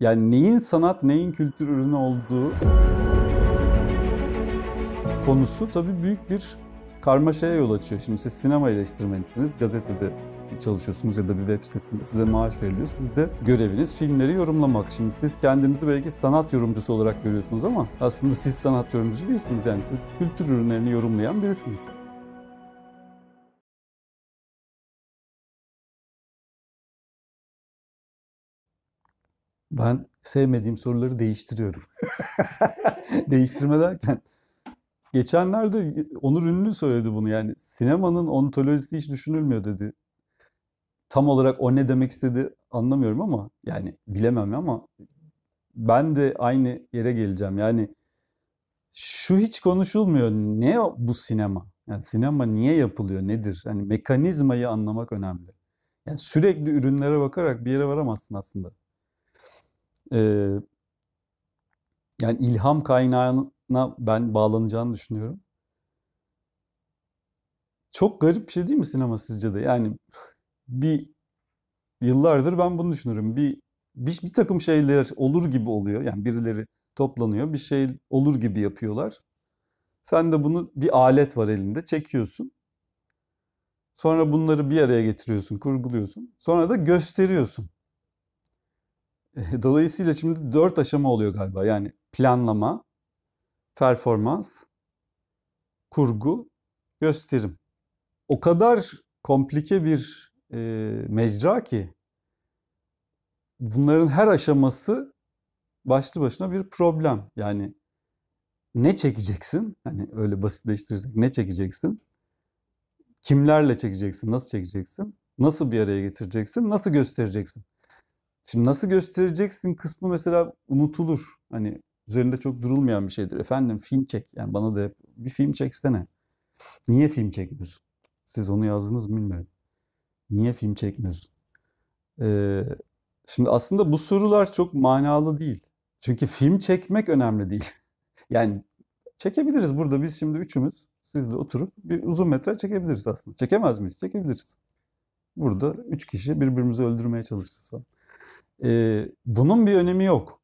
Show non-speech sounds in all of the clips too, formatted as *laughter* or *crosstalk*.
Yani neyin sanat, neyin kültür ürünü olduğu konusu tabii büyük bir karmaşaya yol açıyor. Şimdi siz sinema eleştirmenisiniz, gazetede çalışıyorsunuz ya da bir web sitesinde size maaş veriliyor. Siz de göreviniz filmleri yorumlamak. Şimdi siz kendinizi belki sanat yorumcusu olarak görüyorsunuz ama aslında siz sanat yorumcusu değilsiniz. Yani siz kültür ürünlerini yorumlayan birisiniz. Ben sevmediğim soruları değiştiriyorum. *laughs* Değiştirme derken geçenlerde Onur Ünlü söyledi bunu yani sinemanın ontolojisi hiç düşünülmüyor dedi. Tam olarak o ne demek istedi anlamıyorum ama yani bilemem ama ben de aynı yere geleceğim. Yani şu hiç konuşulmuyor. Ne bu sinema? Yani sinema niye yapılıyor? Nedir? Yani mekanizmayı anlamak önemli. Yani sürekli ürünlere bakarak bir yere varamazsın aslında e, yani ilham kaynağına ben bağlanacağını düşünüyorum. Çok garip bir şey değil mi sinema sizce de? Yani bir yıllardır ben bunu düşünürüm. Bir, bir bir takım şeyler olur gibi oluyor. Yani birileri toplanıyor, bir şey olur gibi yapıyorlar. Sen de bunu bir alet var elinde çekiyorsun. Sonra bunları bir araya getiriyorsun, kurguluyorsun. Sonra da gösteriyorsun. *laughs* Dolayısıyla şimdi dört aşama oluyor galiba. Yani planlama, performans, kurgu, gösterim. O kadar komplike bir e, mecra ki bunların her aşaması başlı başına bir problem. Yani ne çekeceksin? Hani öyle basitleştirirsek ne çekeceksin? Kimlerle çekeceksin? Nasıl çekeceksin? Nasıl bir araya getireceksin? Nasıl göstereceksin? Şimdi nasıl göstereceksin kısmı mesela unutulur. Hani üzerinde çok durulmayan bir şeydir. Efendim film çek. Yani bana da bir film çeksene. Niye film çekmiyorsun? Siz onu yazdınız mı bilmiyorum. Niye film çekmiyorsun? Ee, şimdi aslında bu sorular çok manalı değil. Çünkü film çekmek önemli değil. *laughs* yani çekebiliriz burada biz şimdi üçümüz sizle oturup bir uzun metre çekebiliriz aslında. Çekemez miyiz? Çekebiliriz. Burada üç kişi birbirimizi öldürmeye çalışırız falan e, bunun bir önemi yok.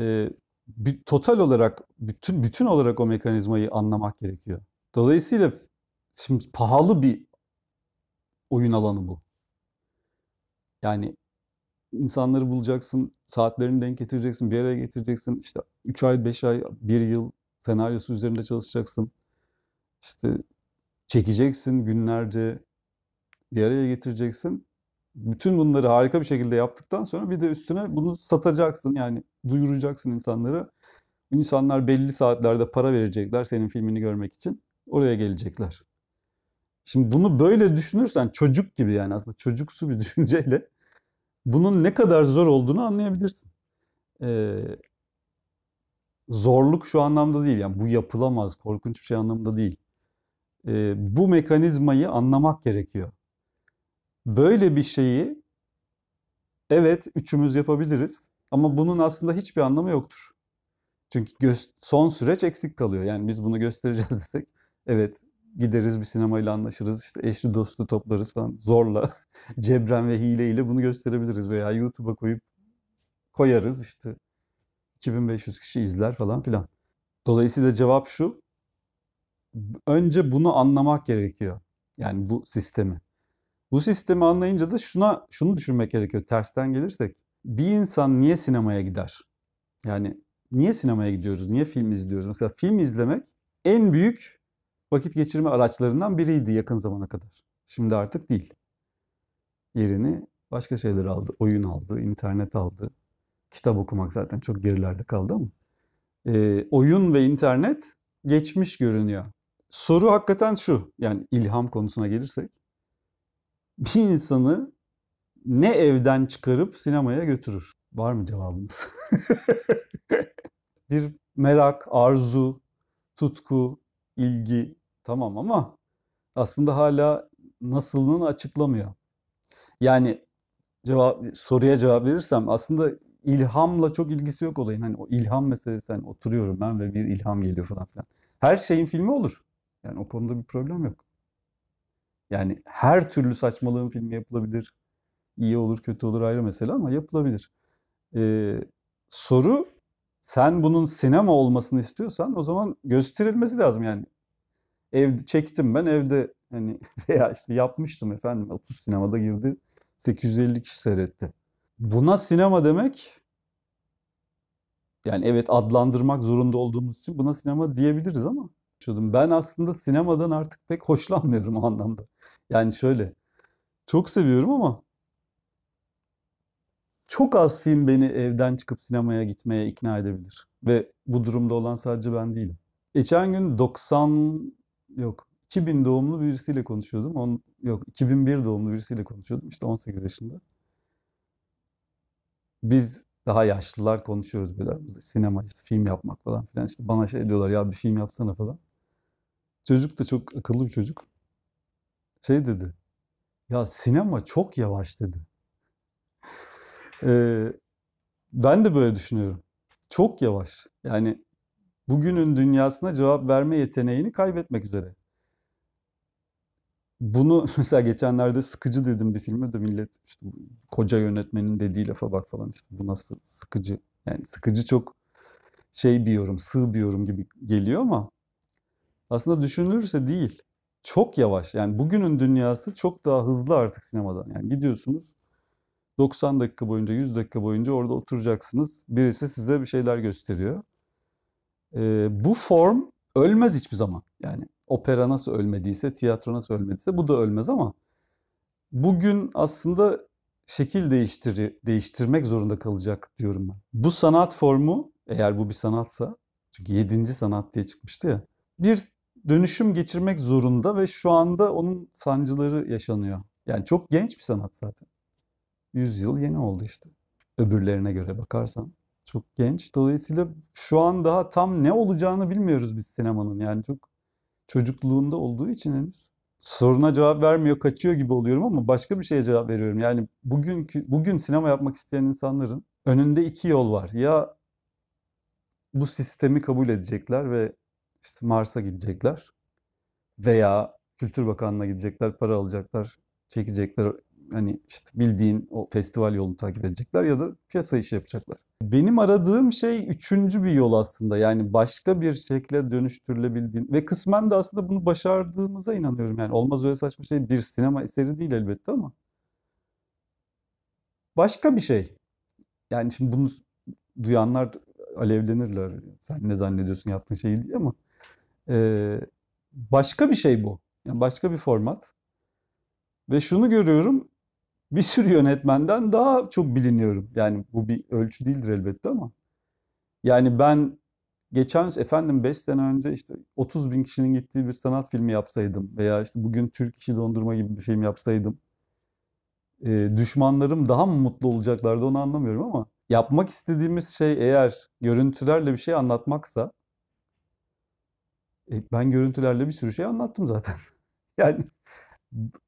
E, bir, total olarak bütün bütün olarak o mekanizmayı anlamak gerekiyor. Dolayısıyla şimdi pahalı bir oyun alanı bu. Yani insanları bulacaksın, saatlerini denk getireceksin, bir araya getireceksin. İşte 3 ay, 5 ay, 1 yıl senaryosu üzerinde çalışacaksın. İşte çekeceksin günlerce bir araya getireceksin bütün bunları harika bir şekilde yaptıktan sonra bir de üstüne bunu satacaksın yani duyuracaksın insanları. İnsanlar belli saatlerde para verecekler senin filmini görmek için. Oraya gelecekler. Şimdi bunu böyle düşünürsen çocuk gibi yani aslında çocuksu bir *laughs* düşünceyle bunun ne kadar zor olduğunu anlayabilirsin. Ee, zorluk şu anlamda değil yani bu yapılamaz korkunç bir şey anlamda değil. Ee, bu mekanizmayı anlamak gerekiyor. Böyle bir şeyi evet üçümüz yapabiliriz ama bunun aslında hiçbir anlamı yoktur. Çünkü son süreç eksik kalıyor. Yani biz bunu göstereceğiz *laughs* desek evet gideriz bir sinemayla anlaşırız işte eşli dostu toplarız falan zorla *laughs* cebren ve hileyle bunu gösterebiliriz veya YouTube'a koyup koyarız işte 2500 kişi izler falan filan. Dolayısıyla cevap şu önce bunu anlamak gerekiyor. Yani bu sistemi. Bu sistemi anlayınca da şuna şunu düşünmek gerekiyor tersten gelirsek. Bir insan niye sinemaya gider? Yani niye sinemaya gidiyoruz? Niye film izliyoruz? Mesela film izlemek en büyük vakit geçirme araçlarından biriydi yakın zamana kadar. Şimdi artık değil. Yerini başka şeyler aldı. Oyun aldı, internet aldı. Kitap okumak zaten çok gerilerde kaldı ama. E, oyun ve internet geçmiş görünüyor. Soru hakikaten şu. Yani ilham konusuna gelirsek bir insanı ne evden çıkarıp sinemaya götürür? Var mı cevabınız? *laughs* bir merak, arzu, tutku, ilgi tamam ama aslında hala nasılını açıklamıyor. Yani cevap soruya cevap verirsem aslında ilhamla çok ilgisi yok olayın. Hani o ilham meselesi hani oturuyorum ben ve bir ilham geliyor falan filan. Her şeyin filmi olur. Yani o konuda bir problem yok. Yani her türlü saçmalığın filmi yapılabilir. İyi olur kötü olur ayrı mesele ama yapılabilir. Ee, soru sen bunun sinema olmasını istiyorsan o zaman gösterilmesi lazım yani. Evde çektim ben evde hani *laughs* veya işte yapmıştım efendim 30 sinemada girdi 850 kişi seyretti. Buna sinema demek yani evet adlandırmak zorunda olduğumuz için buna sinema diyebiliriz ama konuşuyordum. Ben aslında sinemadan artık pek hoşlanmıyorum o anlamda. Yani şöyle çok seviyorum ama çok az film beni evden çıkıp sinemaya gitmeye ikna edebilir. Ve bu durumda olan sadece ben değilim. Geçen gün 90 yok 2000 doğumlu birisiyle konuşuyordum. On, yok 2001 doğumlu birisiyle konuşuyordum. İşte 18 yaşında. Biz daha yaşlılar konuşuyoruz böyle aramızda. Sinema işte film yapmak falan filan. İşte bana şey diyorlar ya bir film yapsana falan. Çocuk da çok akıllı bir çocuk. Şey dedi. Ya sinema çok yavaş dedi. Ee, ben de böyle düşünüyorum. Çok yavaş. Yani bugünün dünyasına cevap verme yeteneğini kaybetmek üzere. Bunu *laughs* mesela geçenlerde sıkıcı dedim bir filme de millet işte koca yönetmenin dediği lafa bak falan işte bu nasıl sıkıcı. Yani sıkıcı çok şey bir yorum, sığ bir yorum gibi geliyor ama aslında düşünülürse değil. Çok yavaş. Yani bugünün dünyası çok daha hızlı artık sinemadan. Yani gidiyorsunuz 90 dakika boyunca 100 dakika boyunca orada oturacaksınız. Birisi size bir şeyler gösteriyor. Ee, bu form ölmez hiçbir zaman. Yani opera nasıl ölmediyse, tiyatro nasıl ölmediyse bu da ölmez ama bugün aslında şekil değiştir değiştirmek zorunda kalacak diyorum ben. Bu sanat formu eğer bu bir sanatsa çünkü yedinci sanat diye çıkmıştı ya. Bir dönüşüm geçirmek zorunda ve şu anda onun sancıları yaşanıyor. Yani çok genç bir sanat zaten. 100 yıl yeni oldu işte. Öbürlerine göre bakarsan çok genç. Dolayısıyla şu an daha tam ne olacağını bilmiyoruz biz sinemanın. Yani çok çocukluğunda olduğu için henüz soruna cevap vermiyor, kaçıyor gibi oluyorum ama başka bir şeye cevap veriyorum. Yani bugünkü bugün sinema yapmak isteyen insanların önünde iki yol var. Ya bu sistemi kabul edecekler ve işte Mars'a gidecekler veya Kültür Bakanlığı'na gidecekler, para alacaklar, çekecekler. Hani işte bildiğin o festival yolunu takip edecekler ya da piyasa işi yapacaklar. Benim aradığım şey üçüncü bir yol aslında. Yani başka bir şekle dönüştürülebildiğin ve kısmen de aslında bunu başardığımıza inanıyorum. Yani olmaz öyle saçma şey bir sinema eseri değil elbette ama başka bir şey. Yani şimdi bunu duyanlar alevlenirler. Sen ne zannediyorsun yaptığın şeyi diye ama ee, başka bir şey bu. Yani başka bir format. Ve şunu görüyorum. Bir sürü yönetmenden daha çok biliniyorum. Yani bu bir ölçü değildir elbette ama. Yani ben geçen efendim 5 sene önce işte 30 bin kişinin gittiği bir sanat filmi yapsaydım veya işte bugün Türk İşi Dondurma gibi bir film yapsaydım e, düşmanlarım daha mı mutlu olacaklardı onu anlamıyorum ama yapmak istediğimiz şey eğer görüntülerle bir şey anlatmaksa e, ben görüntülerle bir sürü şey anlattım zaten. *laughs* yani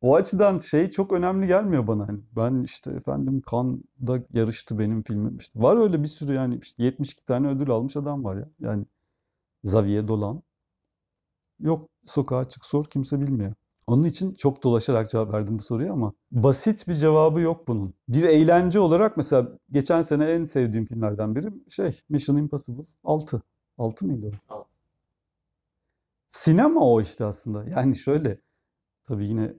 o açıdan şey çok önemli gelmiyor bana. Hani ben işte efendim Cannes'da yarıştı benim filmim. İşte var öyle bir sürü yani işte 72 tane ödül almış adam var ya. Yani Xavier Dolan. Yok sokağa çık sor kimse bilmiyor. Onun için çok dolaşarak cevap verdim bu soruya ama basit bir cevabı yok bunun. Bir eğlence olarak mesela geçen sene en sevdiğim filmlerden biri şey Mission Impossible 6. 6 mıydı o? Sinema o işte aslında. Yani şöyle tabii yine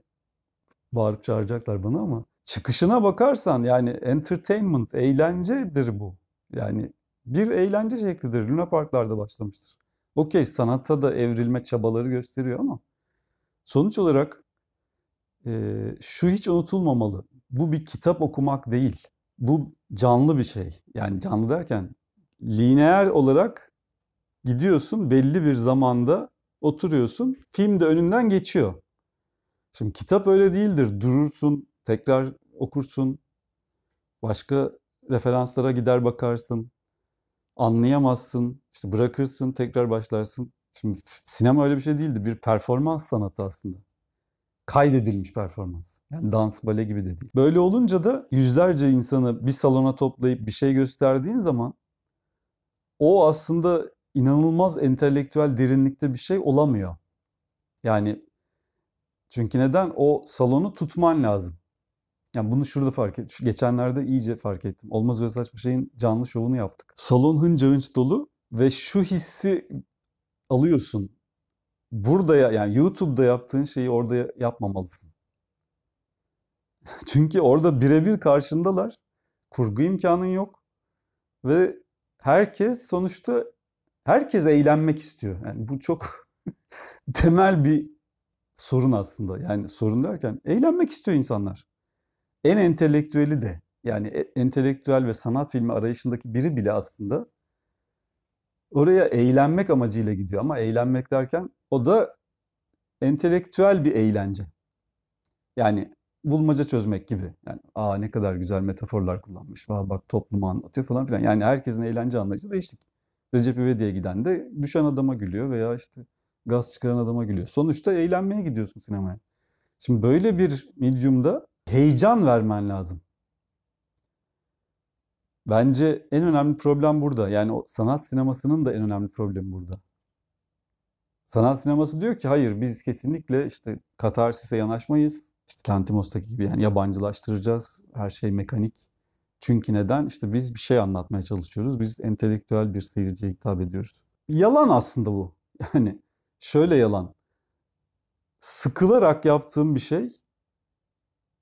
bağırıp çağıracaklar bana ama çıkışına bakarsan yani entertainment, eğlencedir bu. Yani bir eğlence şeklidir. Luna Parklarda başlamıştır. Okey sanatta da evrilme çabaları gösteriyor ama sonuç olarak e, şu hiç unutulmamalı. Bu bir kitap okumak değil. Bu canlı bir şey. Yani canlı derken lineer olarak gidiyorsun belli bir zamanda oturuyorsun. Film de önünden geçiyor. Şimdi kitap öyle değildir. Durursun, tekrar okursun. Başka referanslara gider bakarsın. Anlayamazsın. İşte bırakırsın, tekrar başlarsın. Şimdi sinema öyle bir şey değildi. Bir performans sanatı aslında. Kaydedilmiş performans. Yani dans, bale gibi de değil. Böyle olunca da yüzlerce insanı bir salona toplayıp bir şey gösterdiğin zaman o aslında inanılmaz entelektüel derinlikte bir şey olamıyor. Yani çünkü neden? O salonu tutman lazım. Yani bunu şurada fark et. geçenlerde iyice fark ettim. Olmaz öyle saçma şeyin canlı şovunu yaptık. Salon hınca hınç dolu ve şu hissi alıyorsun. Burada ya, yani YouTube'da yaptığın şeyi orada yapmamalısın. *laughs* Çünkü orada birebir karşındalar. Kurgu imkanın yok. Ve herkes sonuçta herkes eğlenmek istiyor. Yani bu çok *laughs* temel bir sorun aslında. Yani sorun derken eğlenmek istiyor insanlar. En entelektüeli de yani e, entelektüel ve sanat filmi arayışındaki biri bile aslında oraya eğlenmek amacıyla gidiyor ama eğlenmek derken o da entelektüel bir eğlence. Yani bulmaca çözmek gibi. Yani aa ne kadar güzel metaforlar kullanmış. Aa bak toplumu anlatıyor falan filan. Yani herkesin eğlence anlayışı değişik. Recep İvedik'e giden de düşen adama gülüyor veya işte gaz çıkaran adama gülüyor. Sonuçta eğlenmeye gidiyorsun sinemaya. Şimdi böyle bir mediumda heyecan vermen lazım. Bence en önemli problem burada. Yani o sanat sinemasının da en önemli problemi burada. Sanat sineması diyor ki hayır biz kesinlikle işte katarsise yanaşmayız. İşte Lantimos'taki gibi yani yabancılaştıracağız. Her şey mekanik. Çünkü neden? İşte biz bir şey anlatmaya çalışıyoruz. Biz entelektüel bir seyirciye hitap ediyoruz. Yalan aslında bu. *laughs* Yani şöyle yalan. Sıkılarak yaptığım bir şey.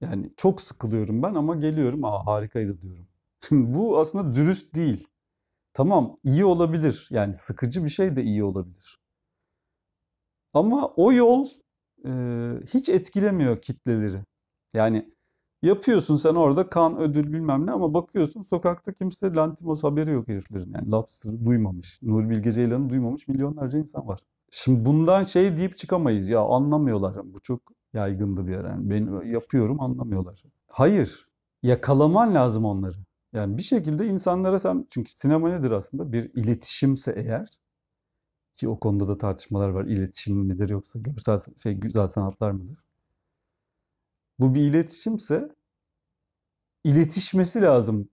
Yani çok sıkılıyorum ben ama geliyorum aa harikaydı diyorum. *laughs* Şimdi bu aslında dürüst değil. Tamam iyi olabilir. Yani sıkıcı bir şey de iyi olabilir. Ama o yol e, hiç etkilemiyor kitleleri. Yani Yapıyorsun sen orada kan ödül bilmem ne ama bakıyorsun sokakta kimse Lantimos haberi yok heriflerin. Yani Lobster duymamış. Nur Bilge Ceylan'ı duymamış milyonlarca insan var. Şimdi bundan şey deyip çıkamayız ya anlamıyorlar. Bu çok yaygındı bir ara. Yani ben yapıyorum anlamıyorlar. Hayır. Yakalaman lazım onları. Yani bir şekilde insanlara sen çünkü sinema nedir aslında? Bir iletişimse eğer ki o konuda da tartışmalar var. İletişim midir yoksa görsel şey güzel sanatlar mıdır? bu bir iletişimse iletişmesi lazım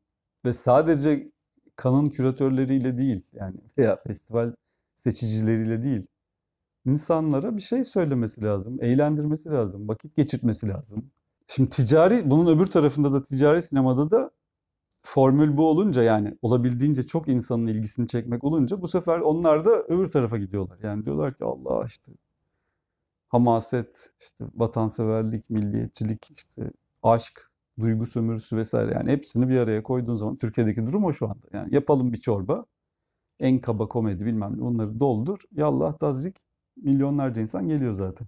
ve sadece kanın küratörleriyle değil yani veya festival seçicileriyle değil insanlara bir şey söylemesi lazım, eğlendirmesi lazım, vakit geçirtmesi lazım. Şimdi ticari, bunun öbür tarafında da ticari sinemada da formül bu olunca yani olabildiğince çok insanın ilgisini çekmek olunca bu sefer onlar da öbür tarafa gidiyorlar. Yani diyorlar ki Allah işte hamaset, işte vatanseverlik, milliyetçilik, işte aşk, duygu sömürüsü vesaire yani hepsini bir araya koyduğun zaman Türkiye'deki durum o şu anda. Yani yapalım bir çorba, en kaba komedi bilmem ne onları doldur. Yallah tazik milyonlarca insan geliyor zaten.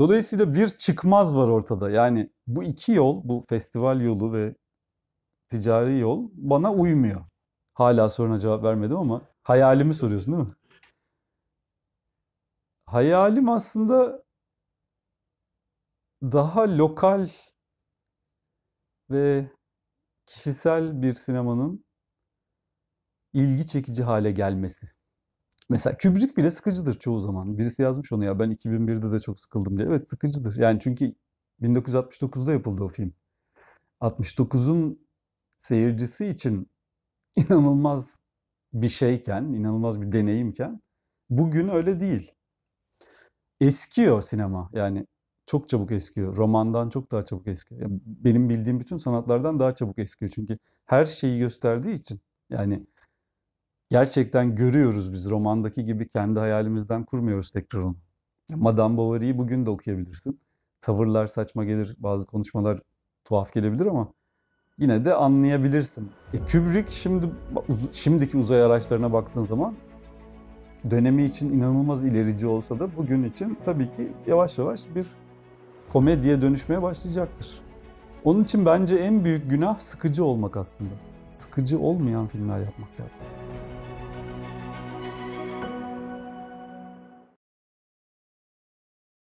Dolayısıyla bir çıkmaz var ortada. Yani bu iki yol, bu festival yolu ve ticari yol bana uymuyor. Hala soruna cevap vermedim ama hayalimi soruyorsun değil mi? hayalim aslında daha lokal ve kişisel bir sinemanın ilgi çekici hale gelmesi. Mesela Kubrick bile sıkıcıdır çoğu zaman. Birisi yazmış onu ya ben 2001'de de çok sıkıldım diye. Evet sıkıcıdır. Yani çünkü 1969'da yapıldı o film. 69'un seyircisi için inanılmaz bir şeyken, inanılmaz bir deneyimken bugün öyle değil eskiyor sinema. Yani çok çabuk eskiyor. Romandan çok daha çabuk eskiyor. Yani benim bildiğim bütün sanatlardan daha çabuk eskiyor. Çünkü her şeyi gösterdiği için yani gerçekten görüyoruz biz romandaki gibi kendi hayalimizden kurmuyoruz tekrar onu. Madame Bovary'i bugün de okuyabilirsin. Tavırlar saçma gelir, bazı konuşmalar tuhaf gelebilir ama yine de anlayabilirsin. E Kubrick şimdi şimdiki uzay araçlarına baktığın zaman dönemi için inanılmaz ilerici olsa da bugün için tabii ki yavaş yavaş bir komediye dönüşmeye başlayacaktır. Onun için bence en büyük günah sıkıcı olmak aslında. Sıkıcı olmayan filmler yapmak lazım.